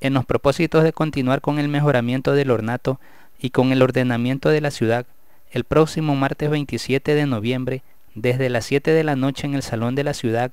En los propósitos de continuar con el mejoramiento del ornato y con el ordenamiento de la ciudad, el próximo martes 27 de noviembre, desde las 7 de la noche en el Salón de la Ciudad,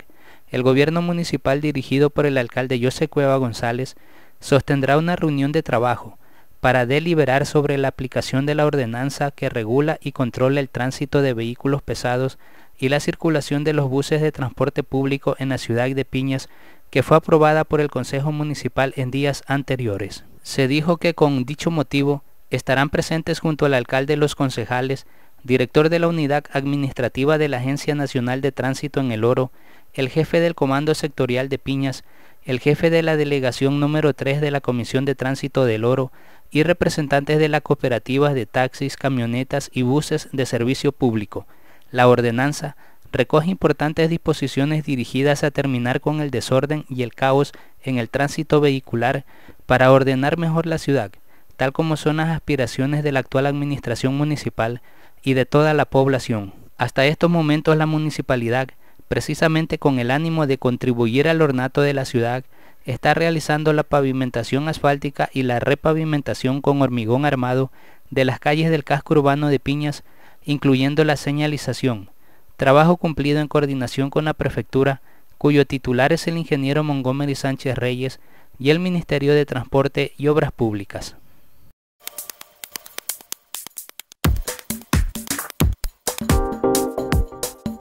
el gobierno municipal dirigido por el alcalde José Cueva González sostendrá una reunión de trabajo para deliberar sobre la aplicación de la ordenanza que regula y controla el tránsito de vehículos pesados y la circulación de los buses de transporte público en la ciudad de Piñas que fue aprobada por el Consejo Municipal en días anteriores. Se dijo que con dicho motivo estarán presentes junto al alcalde los concejales, director de la unidad administrativa de la Agencia Nacional de Tránsito en El Oro, el jefe del Comando Sectorial de Piñas, el jefe de la Delegación número 3 de la Comisión de Tránsito del Oro y representantes de las cooperativas de taxis, camionetas y buses de servicio público. La ordenanza recoge importantes disposiciones dirigidas a terminar con el desorden y el caos en el tránsito vehicular para ordenar mejor la ciudad, tal como son las aspiraciones de la actual administración municipal y de toda la población. Hasta estos momentos la municipalidad, precisamente con el ánimo de contribuir al ornato de la ciudad, está realizando la pavimentación asfáltica y la repavimentación con hormigón armado de las calles del casco urbano de Piñas, incluyendo la señalización, trabajo cumplido en coordinación con la prefectura, cuyo titular es el ingeniero Montgomery Sánchez Reyes y el Ministerio de Transporte y Obras Públicas.